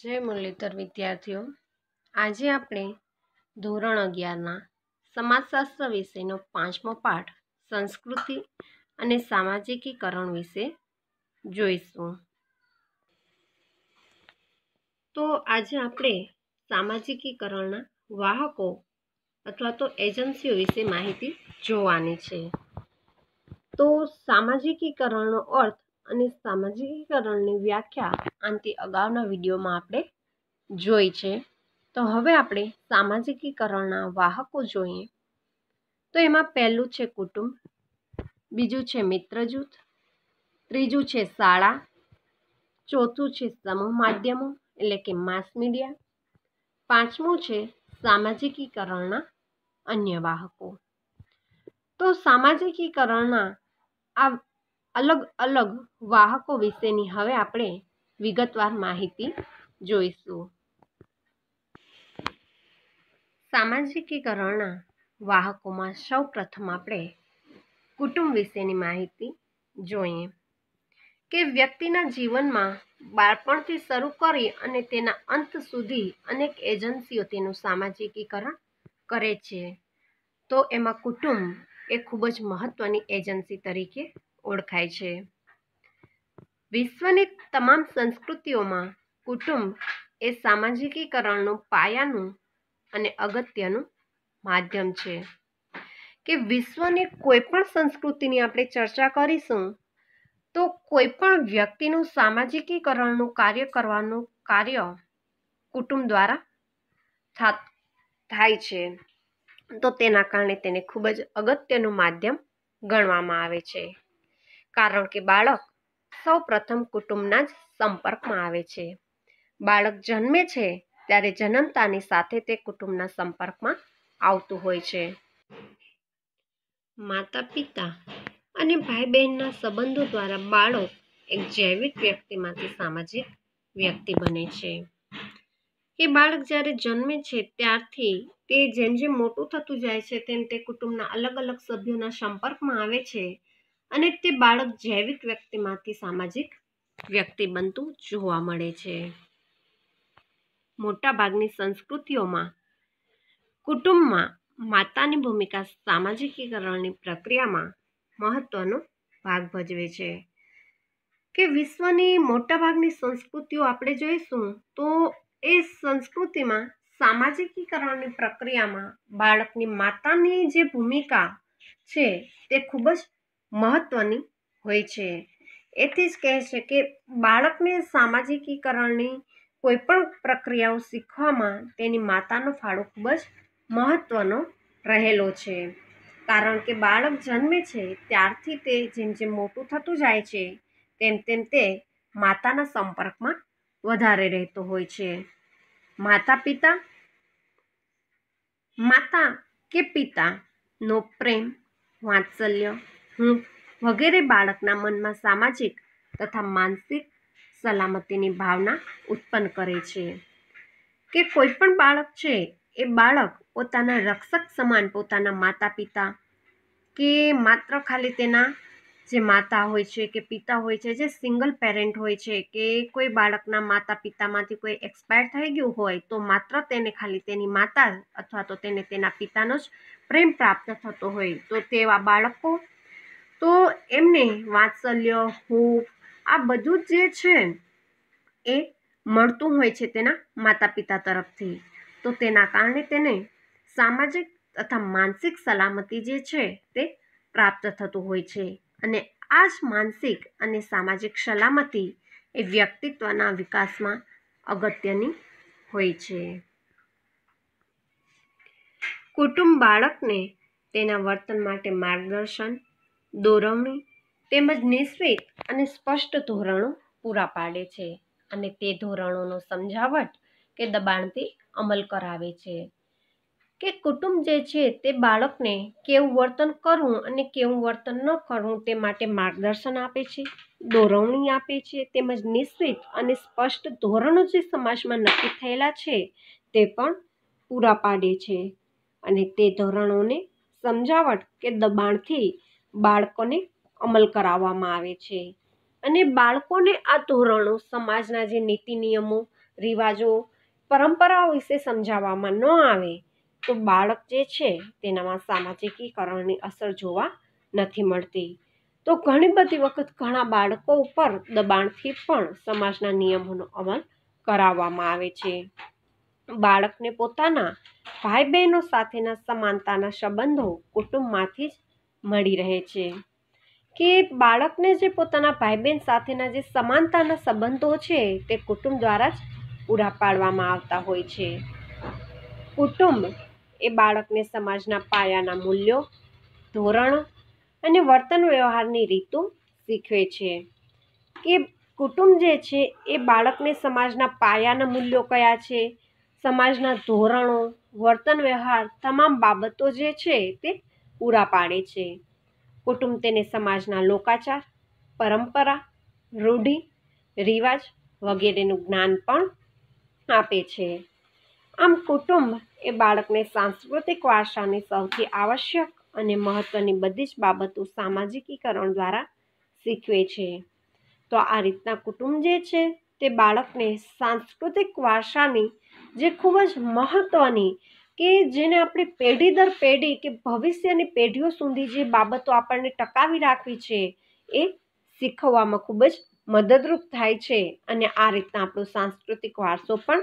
જય મુરલીધર વિદ્યાર્થીઓ આજે આપણે ધોરણ અગિયારના સમાજશાસ્ત્ર વિષયનો પાંચમો પાઠ સંસ્કૃતિ અને સામાજિકીકરણ વિશે જોઈશું તો આજે આપણે સામાજિકીકરણના વાહકો અથવા તો એજન્સીઓ વિશે માહિતી જોવાની છે તો સામાજિકીકરણનો અર્થ અને સામાજિકીકરણની વ્યાખ્યા આનાથી અગાઉના વિડીયોમાં આપણે જોઈ છે તો હવે આપણે સામાજિકીકરણના વાહકો જોઈએ તો એમાં પહેલું છે કુટુંબ બીજું છે મિત્ર જૂથ ત્રીજું છે શાળા ચોથું છે સમૂહ માધ્યમો એટલે કે માસ મીડિયા પાંચમું છે સામાજિકીકરણના અન્ય વાહકો તો સામાજિકીકરણના આ અલગ અલગ વાહકો વિશેની હવે આપણે વિગતવાર માહિતી જોઈશું સામાજિકીકરણના વાહકોમાં સૌ પ્રથમ આપણે કુટુંબ વિશેની માહિતી જોઈએ કે વ્યક્તિના જીવનમાં બાળપણથી શરૂ કરી અને તેના અંત સુધી અનેક એજન્સીઓ તેનું સામાજિકીકરણ કરે છે તો એમાં કુટુંબ એ ખૂબ જ મહત્ત્વની એજન્સી તરીકે ઓળખાય છે વિશ્વની તમામ સંસ્કૃતિઓમાં કુટુંબ એ સામાજિકીકરણનું પાયાનું અને અગત્યનું માધ્યમ છે કે વિશ્વની કોઈપણ સંસ્કૃતિની આપણે ચર્ચા કરીશું તો કોઈપણ વ્યક્તિનું સામાજિકીકરણનું કાર્ય કરવાનું કાર્ય કુટુંબ દ્વારા થાય છે તો તેના કારણે તેને ખૂબ જ અગત્યનું માધ્યમ ગણવામાં આવે છે કારણ કે બાળક સૌ પ્રથમ કુટુંબના જ સંપર્કમાં આવે છે બાળક જન્મે છે ત્યારે જન્મતાની સાથે તે કુટુંબના સંપર્કમાં આવતું હોય છે માતા પિતા અને ભાઈ બહેનના સંબંધો દ્વારા બાળક એક જૈવિક વ્યક્તિમાંથી સામાજિક વ્યક્તિ બને છે એ બાળક જ્યારે જન્મે છે ત્યારથી તે જેમ જેમ મોટું થતું જાય છે તેમ તે કુટુંબના અલગ અલગ સભ્યોના સંપર્કમાં આવે છે અને તે બાળક જૈવિક વ્યક્તિમાંથી સામાજિક વ્યક્તિ બનતું જોવા મળે છે મોટાભાગની સંસ્કૃતિઓમાં કુટુંબમાં માતાની ભૂમિકા સામાજિકીકરણની પ્રક્રિયામાં મહત્ત્વનો ભાગ ભજવે છે કે વિશ્વની મોટાભાગની સંસ્કૃતિઓ આપણે જોઈશું તો એ સંસ્કૃતિમાં સામાજિકીકરણની પ્રક્રિયામાં બાળકની માતાની જે ભૂમિકા છે તે ખૂબ જ મહત્ત્વની હોય છે એથી જ કહે છે કે બાળકને સામાજિકીકરણની કોઈપણ પ્રક્રિયાઓ શીખવામાં તેની માતાનો ફાળો ખૂબ જ મહત્ત્વનો રહેલો છે કારણ કે બાળક જન્મે છે ત્યારથી તે જેમ જેમ મોટું થતું જાય છે તેમ તેમ તે માતાના સંપર્કમાં વધારે રહેતો હોય છે માતા પિતા માતા કે પિતાનો પ્રેમ વાત્સલ્ય વગેરે બાળકના મનમાં સામાજિક તથા માનસિક સલામતીની ભાવના ઉત્પન્ન કરે છે કે કોઈપણ બાળક છે એ બાળક પોતાના રક્ષક સમાન પોતાના માતા પિતા કે માત્ર ખાલી તેના જે માતા હોય છે કે પિતા હોય છે જે સિંગલ પેરેન્ટ હોય છે કે કોઈ બાળકના માતા પિતામાંથી કોઈ એક્સપાયર થઈ ગયું હોય તો માત્ર તેને ખાલી તેની માતા અથવા તો તેને તેના પિતાનો જ પ્રેમ પ્રાપ્ત થતો હોય તો તેવા બાળકો તો એમને વાત્સલ્ય હોપ આ બધું જે છે એ મળતું હોય છે તેના માતા પિતા તરફથી તો તેના કારણે તેને સામાજિક તથા માનસિક સલામતી જે છે તે પ્રાપ્ત થતું હોય છે અને આ જ માનસિક અને સામાજિક સલામતી એ વ્યક્તિત્વના વિકાસમાં અગત્યની હોય છે કુટુંબ બાળકને તેના વર્તન માટે માર્ગદર્શન દોરવણી તેમજ નિશ્ચિત અને સ્પષ્ટ ધોરણો પૂરા પાડે છે અને તે ધોરણોનો સમજાવટ કે દબાણથી અમલ કરાવે છે કે કુટુંબ જે છે તે બાળકને કેવું વર્તન કરવું અને કેવું વર્તન ન કરવું તે માટે માર્ગદર્શન આપે છે દોરવણી આપે છે તેમજ નિશ્ચિત અને સ્પષ્ટ ધોરણો જે સમાજમાં નક્કી થયેલા છે તે પણ પૂરા પાડે છે અને તે ધોરણોને સમજાવટ કે દબાણથી બાળકોને અમલ કરાવવામાં આવે છે અને બાળકોને આ ધોરણો સમાજના જે નીતિ નિયમો રિવાજો પરંપરાઓ વિશે સમજાવવામાં ન આવે તો બાળક જે છે તેનામાં સામાજિકીકરણની અસર જોવા નથી મળતી તો ઘણી બધી વખત ઘણા બાળકો ઉપર દબાણથી પણ સમાજના નિયમોનો અમલ કરાવવામાં આવે છે બાળકને પોતાના ભાઈ બહેનો સાથેના સમાનતાના સંબંધો કુટુંબમાંથી જ મળી રહે છે કે બાળકને જે પોતાના ભાઈ બહેન સાથેના જે સમાનતાના સંબંધો છે તે કુટુંબ દ્વારા જ પૂરા પાડવામાં આવતા હોય છે કુટુંબ એ બાળકને સમાજના પાયાના મૂલ્યો ધોરણ અને વર્તન વ્યવહારની રીતો શીખવે છે કે કુટુંબ જે છે એ બાળકને સમાજના પાયાના મૂલ્યો કયા છે સમાજના ધોરણો વર્તન વ્યવહાર તમામ બાબતો જે છે તે પૂરા પાડે છે કુટુંબ તેને સમાજના લોકાચાર પરંપરા રૂઢિ રિવાજ વગેરેનું જ્ઞાન પણ આપે છે આમ કુટુંબ એ બાળકને સાંસ્કૃતિક વારસાની સૌથી આવશ્યક અને મહત્ત્વની બધી જ બાબતો સામાજિકીકરણ દ્વારા શીખવે છે તો આ રીતના કુટુંબ જે છે તે બાળકને સાંસ્કૃતિક વારસાની જે ખૂબ જ મહત્ત્વની કે જેને આપણે પેઢી દર પેઢી કે ભવિષ્યની પેઢીઓ સુધી જે બાબતો આપણને ટકાવી રાખવી છે એ શીખવવામાં ખૂબ જ મદદરૂપ થાય છે અને આ રીતના આપણો સાંસ્કૃતિક વારસો પણ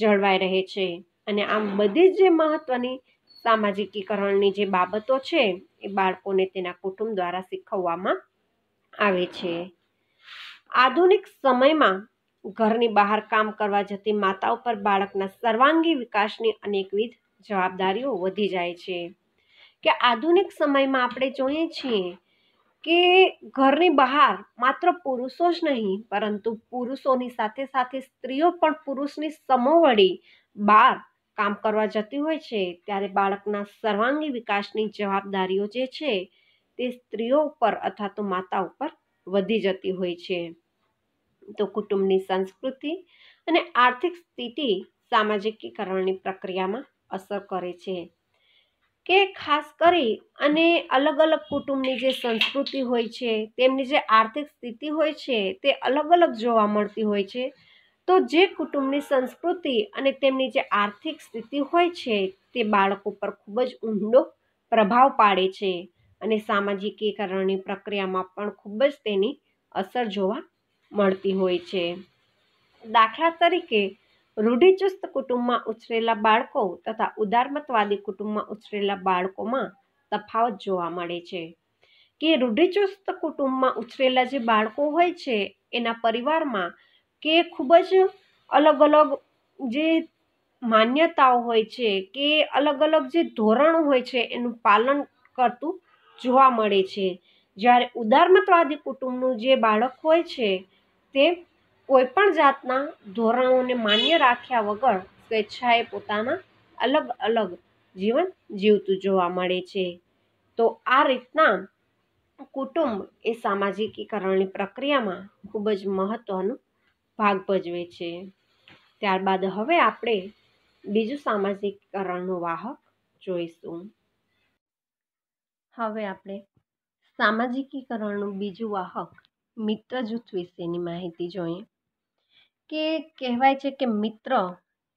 જળવાઈ રહે છે અને આમ બધી જ જે મહત્ત્વની સામાજિકીકરણની જે બાબતો છે એ બાળકોને તેના કુટુંબ દ્વારા શીખવવામાં આવે છે આધુનિક સમયમાં ઘરની બહાર કામ કરવા જતી માતા ઉપર બાળકના સર્વાંગી વિકાસની અનેકવિધ જવાબદારીઓ વધી જાય છે કે આધુનિક સમયમાં આપણે જોઈએ છીએ કે ઘરની બહાર માત્ર પુરુષો જ નહીં પરંતુ પુરુષોની સાથે સાથે સ્ત્રીઓ પણ પુરુષની સમોવડી બહાર કામ કરવા જતી હોય છે ત્યારે બાળકના સર્વાંગી વિકાસની જવાબદારીઓ જે છે તે સ્ત્રીઓ ઉપર અથવા તો માતા ઉપર વધી જતી હોય છે તો કુટુંબની સંસ્કૃતિ અને આર્થિક સ્થિતિ સામાજિકીકરણની પ્રક્રિયામાં અસર કરે છે કે ખાસ કરી અને અલગ અલગ કુટુંબની જે સંસ્કૃતિ હોય છે તેમની જે આર્થિક સ્થિતિ હોય છે તે અલગ અલગ જોવા મળતી હોય છે તો જે કુટુંબની સંસ્કૃતિ અને તેમની જે આર્થિક સ્થિતિ હોય છે તે બાળકો પર ખૂબ જ ઊંડો પ્રભાવ પાડે છે અને સામાજિકીકરણની પ્રક્રિયામાં પણ ખૂબ જ તેની અસર જોવા મળતી હોય છે દાખલા તરીકે રૂઢિચુસ્ત કુટુંબમાં ઉછરેલા બાળકો તથા ઉદારમતવાદી કુટુંબમાં ઉછરેલા બાળકોમાં તફાવત જોવા મળે છે કે રૂઢિચુસ્ત કુટુંબમાં ઉછરેલા જે બાળકો હોય છે એના પરિવારમાં કે ખૂબ જ અલગ અલગ જે માન્યતાઓ હોય છે કે અલગ અલગ જે ધોરણ હોય છે એનું પાલન કરતું જોવા મળે છે જ્યારે ઉદારમતવાદી કુટુંબનું જે બાળક હોય છે તે કોઈપણ જાતના ધોરણોને માન્ય રાખ્યા વગર સ્વેચ્છાએ પોતાના અલગ અલગ જીવન જીવતું જોવા મળે છે તો આ રીતના કુટુંબ એ સામાજિકીકરણની પ્રક્રિયામાં ખૂબ જ મહત્ત્વનો ભાગ ભજવે છે ત્યારબાદ હવે આપણે બીજું સામાજિકીકરણનો વાહક જોઈશું હવે આપણે સામાજિકીકરણનું બીજું વાહક મિત્ર જૂથ વિશેની માહિતી જોઈએ કે કહેવાય છે કે મિત્ર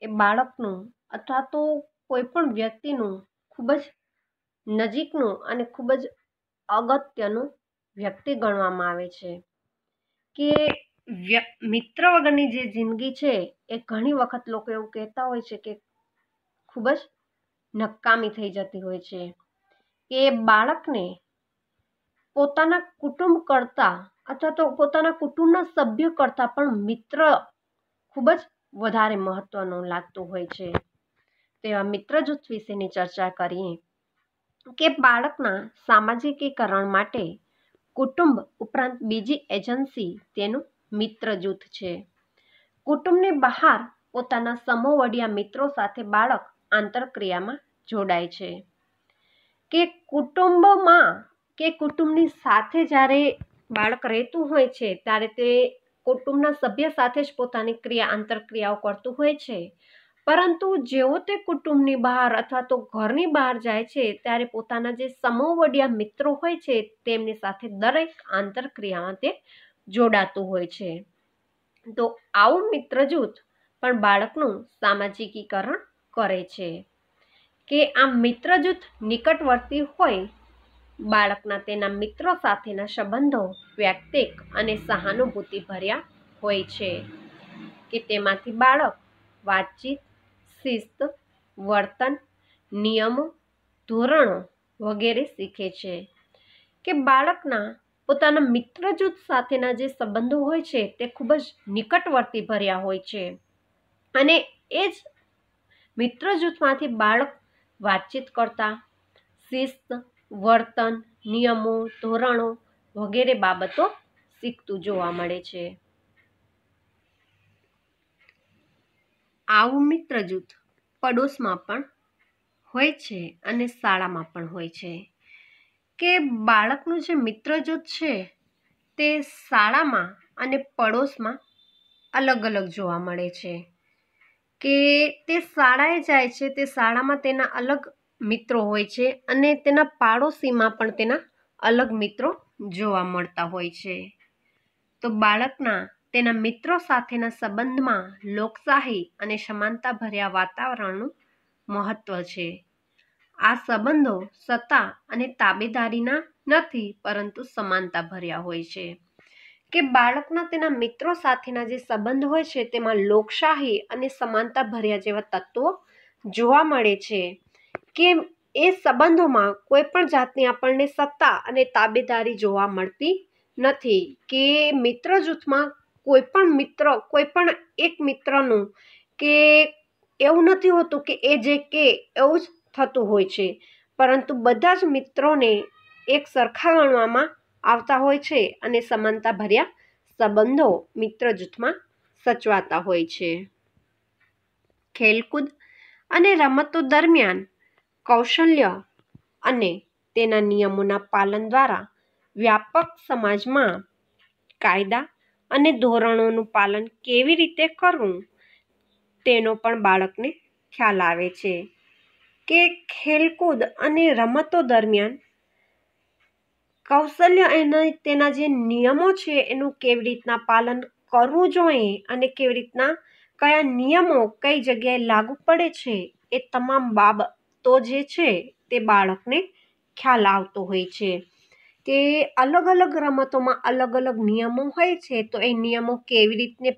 એ બાળકનું અથવા તો કોઈ પણ વ્યક્તિનું ખૂબ જ નજીકનું અને ખૂબ જ અગત્યનું વ્યક્તિ ગણવામાં આવે છે કે મિત્ર વગરની જે જિંદગી છે એ ઘણી વખત લોકો એવું કહેતા હોય છે કે ખૂબ જ નકામી થઈ જતી હોય છે કે બાળકને પોતાના કુટુંબ કરતાં અથવા તો પોતાના કુટુંબના સભ્ય કરતાં પણ મિત્ર ખૂબ જ વધારે મહત્ત્વનો લાગતું હોય છે તેવા મિત્ર જૂથ વિશેની ચર્ચા કરીએ કે બાળકના સામાજિકીકરણ માટે કુટુંબ ઉપરાંત બીજી એજન્સી તેનું મિત્ર જૂથ છે કુટુંબને બહાર પોતાના સમોવડિયા મિત્રો સાથે બાળક આંતરક્રિયામાં જોડાય છે કે કુટુંબમાં કે કુટુંબની સાથે જ્યારે બાળક રહેતું હોય છે ત્યારે તે કુટુંબના સભ્ય સાથે જ પોતાની ક્રિયા આંતરક્રિયાઓ કરતું હોય છે પરંતુ જેઓ તે કુટુંબની બહાર અથવા તો ઘરની બહાર જાય છે ત્યારે પોતાના જે સમોવડિયા મિત્રો હોય છે તેમની સાથે દરેક આંતરક્રિયામાં તે જોડાતું હોય છે તો આવું મિત્ર જૂથ પણ બાળકનું સામાજિકીકરણ કરે છે કે આ મિત્ર જૂથ નિકટવર્તી હોય બાળકના તેના મિત્રો સાથેના સંબંધો વ્યક્તિક અને સહાનુભૂતિ ભર્યા હોય છે કે તેમાંથી બાળક વાતચીત શિસ્ત વર્તન નિયમો ધોરણો વગેરે શીખે છે કે બાળકના પોતાના મિત્ર જૂથ સાથેના જે સંબંધો હોય છે તે ખૂબ જ નિકટવર્તી ભર્યા હોય છે અને એ જ મિત્ર જૂથમાંથી બાળક વાતચીત કરતા શિસ્ત વર્તન નિયમો ધોરણો વગેરે બાબતો શીખતું જોવા મળે છે આવું મિત્ર જૂથ પડોશમાં પણ હોય છે અને શાળામાં પણ હોય છે કે બાળકનું જે મિત્ર જૂથ છે તે શાળામાં અને પડોશમાં અલગ અલગ જોવા મળે છે કે તે શાળાએ જાય છે તે શાળામાં તેના અલગ મિત્રો હોય છે અને તેના પાડોશીમાં પણ તેના અલગ મિત્રો જોવા મળતા હોય છે તો બાળકના તેના મિત્રો સાથેના સંબંધમાં લોકશાહી અને સમાનતાભર્યા વાતાવરણનું મહત્ત્વ છે આ સંબંધો સત્તા અને તાબેદારીના નથી પરંતુ સમાનતા ભર્યા હોય છે કે બાળકના તેના મિત્રો સાથેના જે સંબંધ હોય છે તેમાં લોકશાહી અને સમાનતા ભર્યા જેવા તત્વો જોવા મળે છે કે એ સંબંધોમાં કોઈપણ જાતની આપણને સત્તા અને તાબેદારી જોવા મળતી નથી કે મિત્ર જૂથમાં કોઈપણ મિત્ર કોઈ પણ એક મિત્રનું કે એવું નથી હોતું કે એ જે કે એવું જ થતું હોય છે પરંતુ બધા જ મિત્રોને એક સરખા ગણવામાં આવતા હોય છે અને સમાનતાભર્યા સંબંધો મિત્ર જૂથમાં સચવાતા હોય છે ખેલકૂદ અને રમતો દરમિયાન કૌશલ્ય અને તેના નિયમોના પાલન દ્વારા વ્યાપક સમાજમાં કાયદા અને ધોરણોનું પાલન કેવી રીતે કરવું તેનો પણ બાળકને ખ્યાલ આવે છે કે ખેલકૂદ અને રમતો દરમિયાન કૌશલ્ય એના તેના જે નિયમો છે એનું કેવી રીતના પાલન કરવું જોઈએ અને કેવી રીતના કયા નિયમો કઈ જગ્યાએ લાગુ પડે છે એ તમામ બાબત તો જે છે તે બાળકને ખ્યાલ આવતો હોય છે કે અલગ અલગ રમતોમાં અલગ અલગ નિયમો હોય છે તો એ નિયમો કેવી રીતને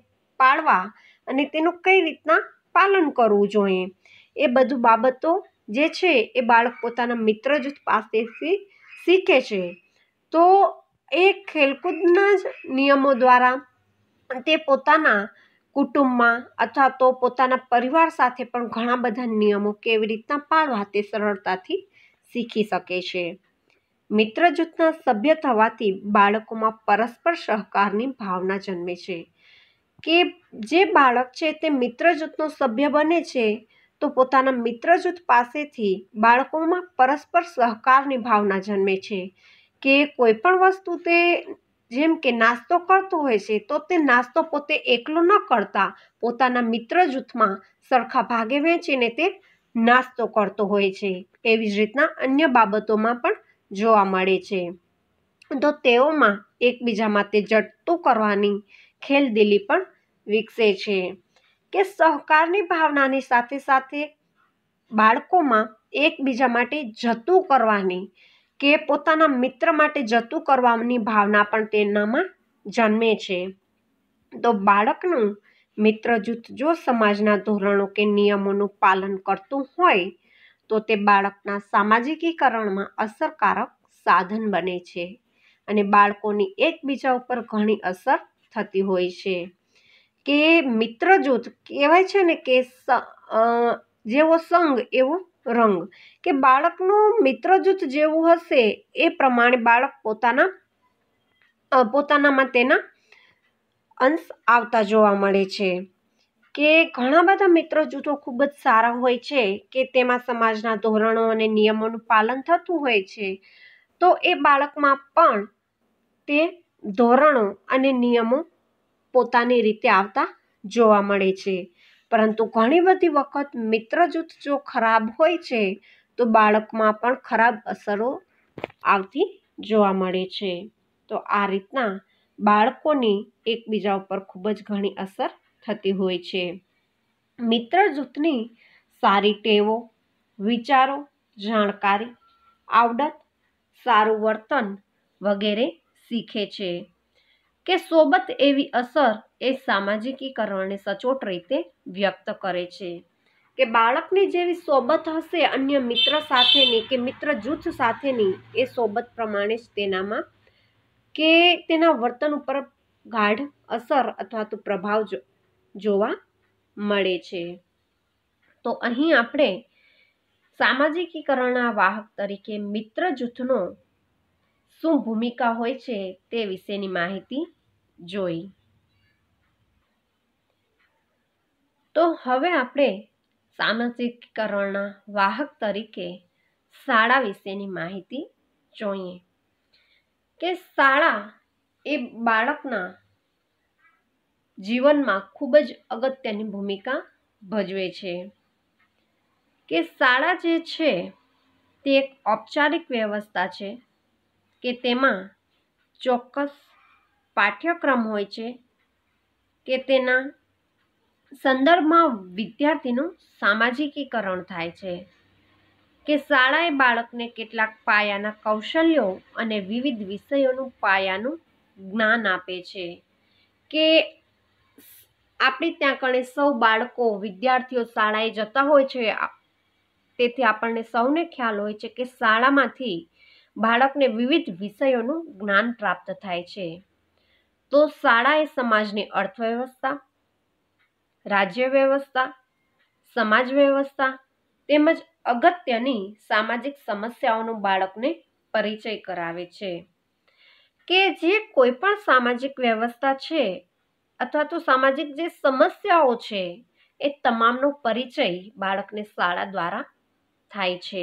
પાળવા અને તેનું કઈ રીતના પાલન કરવું જોઈએ એ બધું બાબતો જે છે એ બાળક પોતાના મિત્ર જૂથ પાસેથી શીખે છે તો એ ખેલકૂદના જ નિયમો દ્વારા તે પોતાના કુટુંબમાં અથવા તો પોતાના પરિવાર સાથે પણ ઘણા બધા નિયમો કેવી રીતના પાળવા તે સરળતાથી શીખી શકે છે મિત્ર જૂથના સભ્ય થવાથી બાળકોમાં પરસ્પર સહકારની ભાવના જન્મે છે કે જે બાળક છે તે મિત્ર જૂથનો સભ્ય બને છે તો પોતાના મિત્ર જૂથ પાસેથી બાળકોમાં પરસ્પર સહકારની ભાવના જન્મે છે કે કોઈ પણ વસ્તુ તે જેમ કે નાસ્તો કરતો હોય છે તો તે નાસ્તો પોતે એકલો ન કરતા પોતાના મિત્ર જૂથમાં સરખા ભાગે વહેંચીને તે નાસ્તો કરતો હોય છે એવી જ રીતના અન્ય બાબતોમાં પણ જોવા મળે છે તો તેઓમાં એકબીજા માટે જટતું કરવાની ખેલદિલી પણ વિકસે છે કે સહકારની ભાવનાની સાથે સાથે બાળકોમાં એકબીજા માટે જતું કરવાની કે પોતાના મિત્ર માટે જતું કરવાની ભાવના પણ તેનામાં જન્મે છે તો બાળકનું મિત્ર જૂથ જો સમાજના ધોરણો કે નિયમોનું પાલન કરતું હોય તો તે બાળકના સામાજિકીકરણમાં અસરકારક સાધન બને છે અને બાળકોની એકબીજા ઉપર ઘણી અસર થતી હોય છે કે મિત્ર જૂથ કહેવાય છે ને કે જેવો સંઘ એવો રંગ કે બાળકનું મિત્ર જૂથ જેવું હશે એ પ્રમાણે બાળક પોતાના પોતાનામાં તેના અંશ આવતા જોવા મળે છે કે ઘણા બધા મિત્ર જૂથો ખૂબ જ સારા હોય છે કે તેમાં સમાજના ધોરણો અને નિયમોનું પાલન થતું હોય છે તો એ બાળકમાં પણ તે ધોરણો અને નિયમો પોતાની રીતે આવતા જોવા મળે છે પરંતુ ઘણી બધી વખત મિત્ર જૂથ જો ખરાબ હોય છે તો બાળકમાં પણ ખરાબ અસરો આવતી જોવા મળે છે તો આ રીતના બાળકોની એકબીજા ઉપર ખૂબ જ ઘણી અસર થતી હોય છે મિત્ર જૂથની સારી ટેવો વિચારો જાણકારી આવડત સારું વર્તન વગેરે શીખે છે કે સોબત એવી અસર એ સામાજિકીકરણને સચોટ રીતે વ્યક્ત કરે છે કે બાળકની જેવી સોબત હશે અન્ય મિત્ર સાથેની કે મિત્ર જૂથ સાથેની એ સોબત પ્રમાણે જ તેનામાં કે તેના વર્તન ઉપર ગાઢ અસર અથવા તો પ્રભાવ જોવા મળે છે તો અહીં આપણે સામાજિકીકરણના વાહક તરીકે મિત્ર જૂથનો શું ભૂમિકા હોય છે તે વિશેની માહિતી જોઈ તો હવે આપણે સામાજિકકરણના વાહક તરીકે શાળા વિશેની માહિતી જોઈએ કે શાળા એ બાળકના જીવનમાં ખૂબ જ અગત્યની ભૂમિકા ભજવે છે કે શાળા જે છે તે એક ઔપચારિક વ્યવસ્થા છે કે તેમાં ચોક્કસ પાઠ્યક્રમ હોય છે કે તેના સંદર્ભમાં વિદ્યાર્થીનું સામાજિકીકરણ થાય છે કે શાળાએ બાળકને કેટલાક પાયાના કૌશલ્યો અને વિવિધ વિષયોનું પાયાનું જ્ઞાન આપે છે કે આપણે ત્યાં કણે સૌ બાળકો વિદ્યાર્થીઓ શાળાએ જતા હોય છે તેથી આપણને સૌને ખ્યાલ હોય છે કે શાળામાંથી બાળકને વિવિધ વિષયોનું જ્ઞાન પ્રાપ્ત થાય છે તો શાળા એ સમાજની અર્થવ્યવસ્થા રાજ્ય વ્યવસ્થા સમાજ વ્યવસ્થા તેમજ અગત્યની સામાજિક સમસ્યાઓનું બાળકને પરિચય કરાવે છે કે જે કોઈ પણ સામાજિક વ્યવસ્થા છે અથવા તો સામાજિક જે સમસ્યાઓ છે એ તમામનો પરિચય બાળકને શાળા દ્વારા થાય છે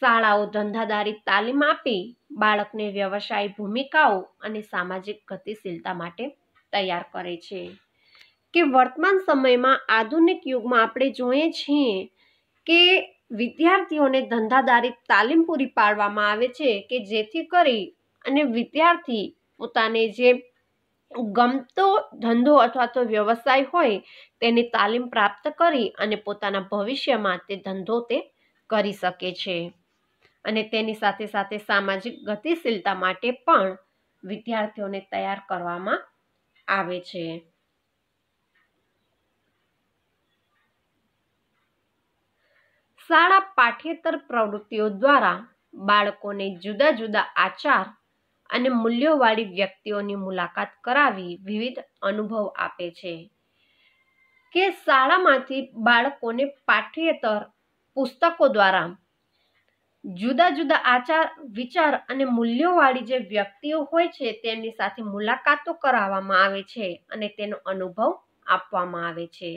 શાળાઓ ધંધાદારી તાલીમ આપી બાળકને વ્યવસાય ભૂમિકાઓ અને સામાજિક ગતિશીલતા માટે તૈયાર કરે છે કે વર્તમાન સમયમાં આધુનિક યુગમાં આપણે જોઈએ છીએ કે વિદ્યાર્થીઓને ધંધાદારી તાલીમ પૂરી પાડવામાં આવે છે કે જેથી કરી અને વિદ્યાર્થી પોતાને જે ગમતો ધંધો અથવા તો વ્યવસાય હોય તેની તાલીમ પ્રાપ્ત કરી અને પોતાના ભવિષ્યમાં તે ધંધો તે કરી શકે છે અને તેની સાથે સાથે સામાજિક ગતિશીલતા માટે પણ વિદ્યાર્થીઓને તૈયાર કરવામાં આવે છે શાળા પાઠ્યેતર પ્રવૃત્તિઓ દ્વારા બાળકોને જુદા જુદા આચાર અને મૂલ્યોવાળી વ્યક્તિઓની મુલાકાત કરાવી વિવિધ અનુભવ આપે છે કે શાળામાંથી બાળકોને પાઠ્યેતર પુસ્તકો દ્વારા જુદા જુદા આચાર વિચાર અને મૂલ્યોવાળી જે વ્યક્તિઓ હોય છે તેમની સાથે મુલાકાતો કરાવવામાં આવે છે અને તેનો અનુભવ આપવામાં આવે છે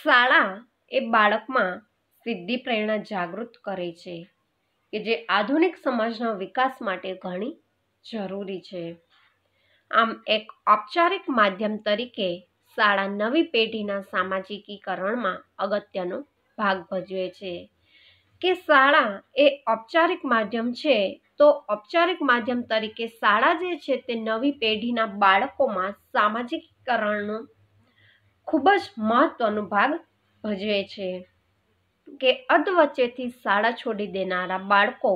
શાળા એ બાળકમાં સિદ્ધિ પ્રેરણા જાગૃત કરે છે કે જે આધુનિક સમાજના વિકાસ માટે ઘણી જરૂરી છે આમ એક ઔપચારિક માધ્યમ તરીકે શાળા નવી પેઢીના સામાજિકીકરણમાં અગત્યનો ભાગ ભજવે છે કે શાળા એ ઔપચારિક માધ્યમ છે તો ઔપચારિક માધ્યમ તરીકે શાળા જે છે તે નવી પેઢીના બાળકોમાં સામાજિકકરણનો ખૂબ જ મહત્ત્વનો ભાગ ભજવે છે કે અધવચ્ચેથી શાળા છોડી દેનારા બાળકો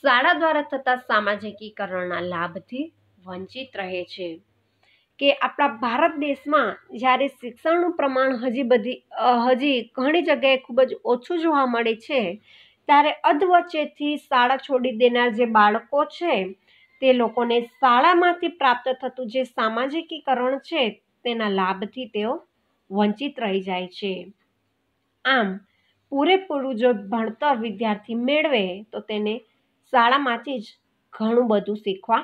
શાળા દ્વારા થતા સામાજિકીકરણના લાભથી વંચિત રહે છે કે આપણા ભારત દેશમાં જ્યારે શિક્ષણનું પ્રમાણ હજી બધી હજી ઘણી જગ્યાએ ખૂબ જ ઓછું જોવા મળે છે ત્યારે અધવચ્ચેથી શાળા છોડી દેનાર જે બાળકો છે તે લોકોને શાળામાંથી પ્રાપ્ત થતું જે સામાજિકીકરણ છે તેના લાભથી તેઓ વંચિત રહી જાય છે આમ પૂરેપૂરું જો ભણતર વિદ્યાર્થી મેળવે તો તેને શાળામાંથી જ ઘણું બધું શીખવા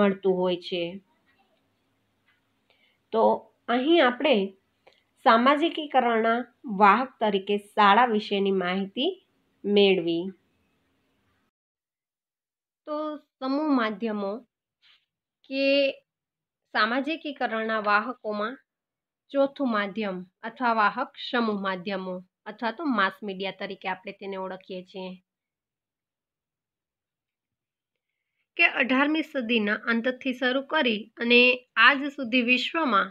મળતું હોય છે તો અહીં આપણે સામાજિકીકરણના વાહક તરીકે શાળા વિશેની માહિતી મેળવી તો સમૂહ માધ્યમો કે સામાજિકીકરણના વાહકોમાં ચોથું માધ્યમ અથવા વાહક સમૂહ માધ્યમો અથવા તો માસ મીડિયા તરીકે આપણે તેને ઓળખીએ છીએ કે અઢારમી સદીના અંતથી શરૂ કરી અને આજ સુધી વિશ્વમાં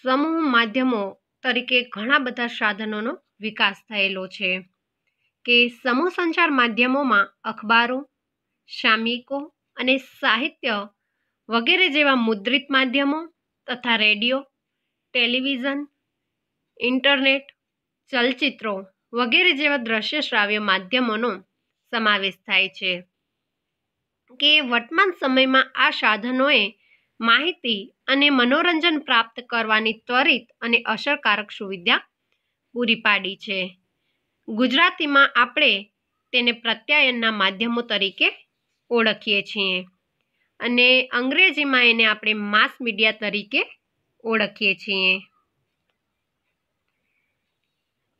સમૂહ માધ્યમો તરીકે ઘણા બધા સાધનોનો વિકાસ થયેલો છે કે સમૂહ સંચાર માધ્યમોમાં અખબારો સામયિકો અને સાહિત્ય વગેરે જેવા મુદ્રિત માધ્યમો તથા રેડિયો ટેલિવિઝન ઇન્ટરનેટ ચલચિત્રો વગેરે જેવા દ્રશ્ય શ્રાવ્ય માધ્યમોનો સમાવેશ થાય છે કે વર્તમાન સમયમાં આ સાધનોએ માહિતી અને મનોરંજન પ્રાપ્ત કરવાની ત્વરિત અને અસરકારક સુવિધા પૂરી પાડી છે ગુજરાતીમાં આપણે તેને પ્રત્યાયનના માધ્યમો તરીકે ઓળખીએ છીએ અને અંગ્રેજીમાં એને આપણે માસ મીડિયા તરીકે ઓળખીએ છીએ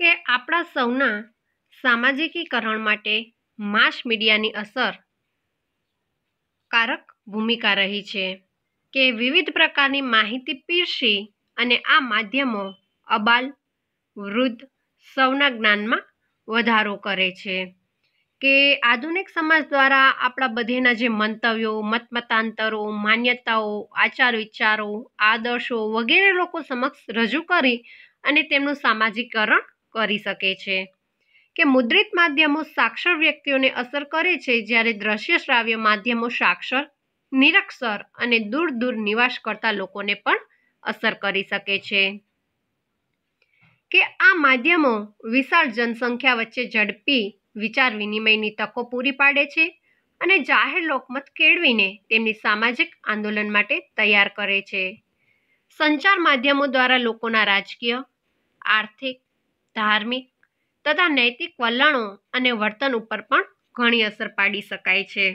એ આપણા સૌના સામાજિકીકરણ માટે માસ મીડિયાની અસર કારક ભૂમિકા રહી છે કે વિવિધ પ્રકારની માહિતી પીરસી અને આ માધ્યમો અબાલ વૃદ્ધ સૌના જ્ઞાનમાં વધારો કરે છે કે આધુનિક સમાજ દ્વારા આપણા બધેના જે મંતવ્યો મતમતાંતરો માન્યતાઓ આચાર વિચારો આદર્શો વગેરે લોકો સમક્ષ રજૂ કરી અને તેમનું સામાજિકરણ કરી શકે છે કે મુદ્રિત માધ્યમો સાક્ષર વ્યક્તિઓને અસર કરે છે જ્યારે દ્રશ્ય શ્રાવ્ય માધ્યમો સાક્ષર નિરક્ષર અને દૂર દૂર નિવાસ કરતા લોકોને પણ અસર કરી શકે છે કે આ માધ્યમો વિશાળ જનસંખ્યા વચ્ચે ઝડપી વિચાર વિનિમયની તકો પૂરી પાડે છે અને જાહેર લોકમત કેળવીને તેમની સામાજિક આંદોલન માટે તૈયાર કરે છે સંચાર માધ્યમો દ્વારા લોકોના રાજકીય આર્થિક ધાર્મિક તથા નૈતિક વલણો અને વર્તન ઉપર પણ ઘણી અસર પાડી શકાય છે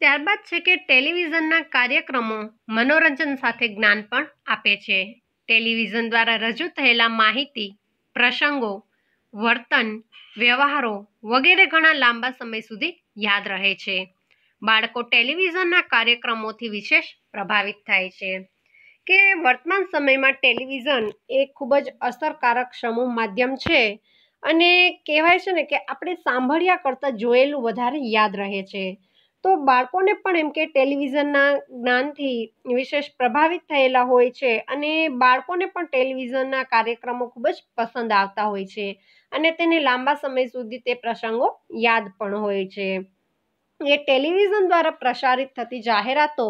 ત્યારબાદ છે કે ટેલિવિઝનના કાર્યક્રમો મનોરંજન સાથે જ્ઞાન પણ આપે છે ટેલિવિઝન દ્વારા રજૂ થયેલા માહિતી પ્રસંગો વર્તન વ્યવહારો વગેરે ઘણા લાંબા સમય સુધી યાદ રહે છે બાળકો ટેલિવિઝનના કાર્યક્રમોથી વિશેષ પ્રભાવિત થાય છે કે વર્તમાન સમયમાં ટેલિવિઝન એ ખૂબ જ અસરકારક સમૂહ માધ્યમ છે અને કહેવાય છે ને કે આપણે સાંભળ્યા કરતાં જોયેલું વધારે યાદ રહે છે તો બાળકોને પણ એમ કે ટેલિવિઝનના જ્ઞાનથી વિશેષ પ્રભાવિત થયેલા હોય છે અને બાળકોને પણ ટેલિવિઝનના કાર્યક્રમો ખૂબ જ પસંદ આવતા હોય છે અને તેને લાંબા સમય સુધી તે પ્રસંગો યાદ પણ હોય છે એ ટેલિવિઝન દ્વારા પ્રસારિત થતી જાહેરાતો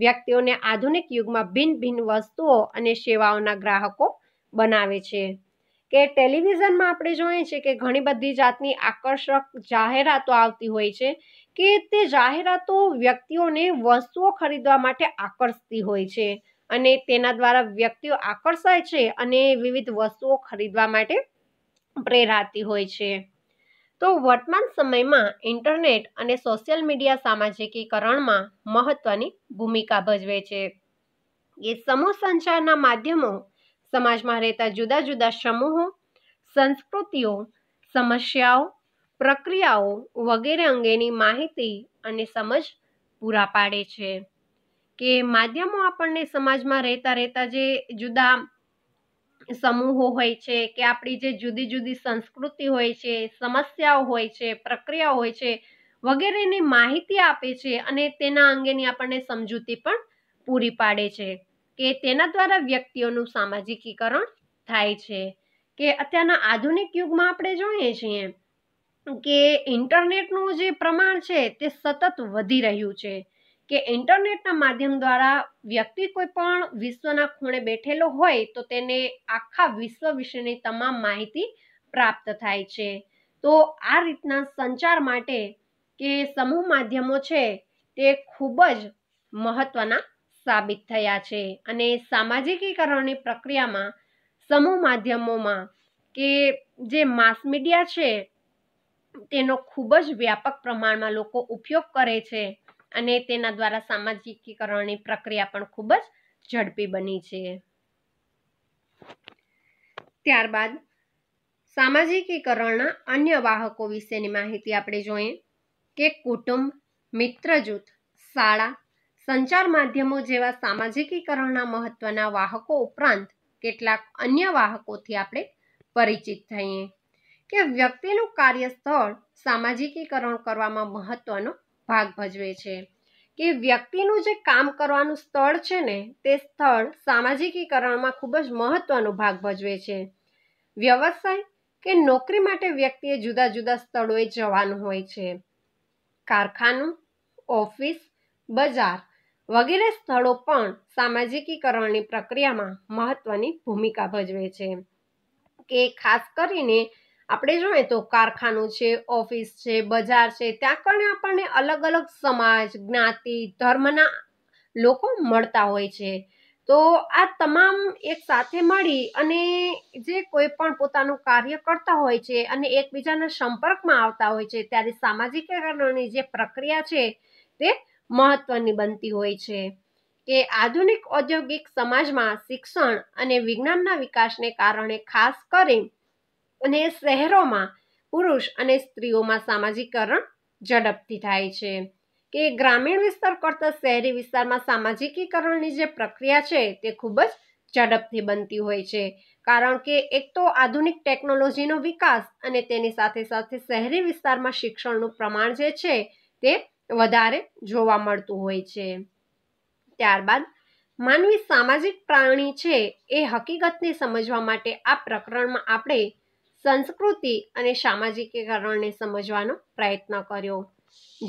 વ્યક્તિઓને આધુનિક યુગમાં ભિન્ન ભિન્ન વસ્તુઓ અને સેવાઓના ગ્રાહકો બનાવે છે કે ટેલિવિઝનમાં આપણે જોઈએ છીએ કે ઘણી બધી જાતની આકર્ષક જાહેરાતો આવતી હોય છે કે તે જાહેરાતો વ્યક્તિઓને વસ્તુઓ ખરીદવા માટે આકર્ષતી હોય છે અને તેના દ્વારા વ્યક્તિઓ આકર્ષાય છે અને વિવિધ વસ્તુઓ ખરીદવા માટે પ્રેરાતી હોય છે તો વર્તમાન સમયમાં ઇન્ટરનેટ અને સોશિયલ મીડિયા સામાજિકીકરણમાં મહત્ત્વની ભૂમિકા ભજવે છે એ સમૂહ સંચારના માધ્યમો સમાજમાં રહેતા જુદા જુદા સમૂહો સંસ્કૃતિઓ સમસ્યાઓ પ્રક્રિયાઓ વગેરે અંગેની માહિતી અને સમજ પૂરા પાડે છે કે માધ્યમો આપણને સમાજમાં રહેતા રહેતા જે જુદા સમૂહો હોય છે કે આપણી જે જુદી જુદી સંસ્કૃતિ હોય છે સમસ્યાઓ હોય છે પ્રક્રિયાઓ હોય છે વગેરેની માહિતી આપે છે અને તેના અંગેની આપણને સમજૂતી પણ પૂરી પાડે છે કે તેના દ્વારા વ્યક્તિઓનું સામાજિકીકરણ થાય છે કે અત્યારના આધુનિક યુગમાં આપણે જોઈએ છીએ કે ઇન્ટરનેટનું જે પ્રમાણ છે તે સતત વધી રહ્યું છે કે ઇન્ટરનેટના માધ્યમ દ્વારા વ્યક્તિ કોઈ પણ વિશ્વના ખૂણે બેઠેલો હોય તો તેને આખા વિશ્વ વિશેની તમામ માહિતી પ્રાપ્ત થાય છે તો આ રીતના સંચાર માટે કે સમૂહ માધ્યમો છે તે ખૂબ જ મહત્વના સાબિત થયા છે અને સામાજિકીકરણની પ્રક્રિયામાં સમૂહ માધ્યમોમાં કે જે માસ મીડિયા છે તેનો ખૂબ જ વ્યાપક પ્રમાણમાં લોકો ઉપયોગ કરે છે અને તેના દ્વારા સામાજિકીકરણની પ્રક્રિયા પણ ખૂબ જ ઝડપી બની છે ત્યારબાદ સામાજિકીકરણના અન્ય વાહકો વિશેની માહિતી આપણે જોઈએ કે કુટુંબ મિત્ર જૂથ શાળા સંચાર માધ્યમો જેવા સામાજિકીકરણના મહત્વના વાહકો ઉપરાંત કેટલાક અન્ય વાહકોથી આપણે પરિચિત થઈએ કે વ્યક્તિનું કાર્યસ્થળ સામાજિકીકરણ કરવામાં મહત્વનો ભાગ ભજવે છે કે વ્યક્તિનું જે કામ કરવાનું સ્થળ છે ને તે સ્થળ સામાજિકીકરણમાં ખૂબ જ મહત્વનો ભાગ ભજવે છે વ્યવસાય કે નોકરી માટે વ્યક્તિએ જુદા જુદા સ્થળોએ જવાનું હોય છે કારખાનું ઓફિસ બજાર વગેરે સ્થળો પણ સામાજિકીકરણની પ્રક્રિયામાં મહત્વની ભૂમિકા ભજવે છે કે ખાસ કરીને આપણે જોઈએ તો કારખાનું છે ઓફિસ છે બજાર છે ત્યાં કણે આપણને અલગ અલગ સમાજ જ્ઞાતિ ધર્મના લોકો મળતા હોય છે તો આ તમામ એક સાથે મળી અને જે કોઈ પણ પોતાનું કાર્ય કરતા હોય છે અને એકબીજાના સંપર્કમાં આવતા હોય છે ત્યારે સામાજિકરણની જે પ્રક્રિયા છે તે મહત્વની બનતી હોય છે કે આધુનિક ઔદ્યોગિક સમાજમાં શિક્ષણ અને વિજ્ઞાનના વિકાસને કારણે ખાસ કરી અને શહેરોમાં પુરુષ અને સ્ત્રીઓમાં સામાજિકરણ ઝડપથી થાય છે કે ગ્રામીણ વિસ્તાર કરતાં શહેરી વિસ્તારમાં સામાજિકીકરણની જે પ્રક્રિયા છે તે ખૂબ જ ઝડપથી બનતી હોય છે કારણ કે એક તો આધુનિક ટેકનોલોજીનો વિકાસ અને તેની સાથે સાથે શહેરી વિસ્તારમાં શિક્ષણનું પ્રમાણ જે છે તે વધારે જોવા મળતું હોય છે ત્યારબાદ માનવી સામાજિક પ્રાણી છે એ હકીકતને સમજવા માટે આ પ્રકરણમાં આપણે સંસ્કૃતિ અને સામાજિકીકરણને સમજવાનો પ્રયત્ન કર્યો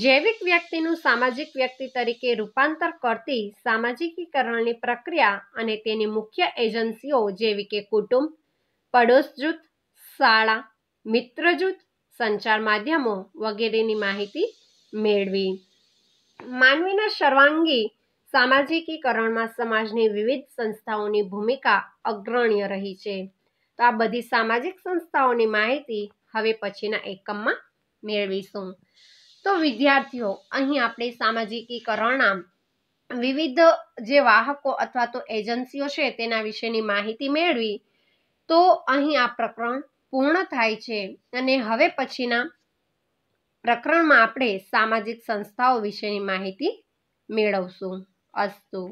જૈવિક વ્યક્તિનું સામાજિક વ્યક્તિ તરીકે રૂપાંતર કરતી સામાજિકીકરણની પ્રક્રિયા અને તેની મુખ્ય એજન્સીઓ જેવી કે કુટુંબ પડોશ જૂથ શાળા મિત્ર જૂથ સંચાર માધ્યમો વગેરેની માહિતી મેળવી માનવીના સર્વાંગી સામાજિકીકરણમાં સમાજની વિવિધ સંસ્થાઓની ભૂમિકા અગ્રણ્ય રહી છે આ બધી સામાજિક સંસ્થાઓની માહિતી હવે પછીના એકમમાં મેળવીશું તો વિદ્યાર્થીઓ અહીં આપણે સામાજિકીકરણ વિવિધ જે વાહકો અથવા તો એજન્સીઓ છે તેના વિશેની માહિતી મેળવી તો અહીં આ પ્રકરણ પૂર્ણ થાય છે અને હવે પછીના પ્રકરણમાં આપણે સામાજિક સંસ્થાઓ વિશેની માહિતી મેળવશું અસ્તુ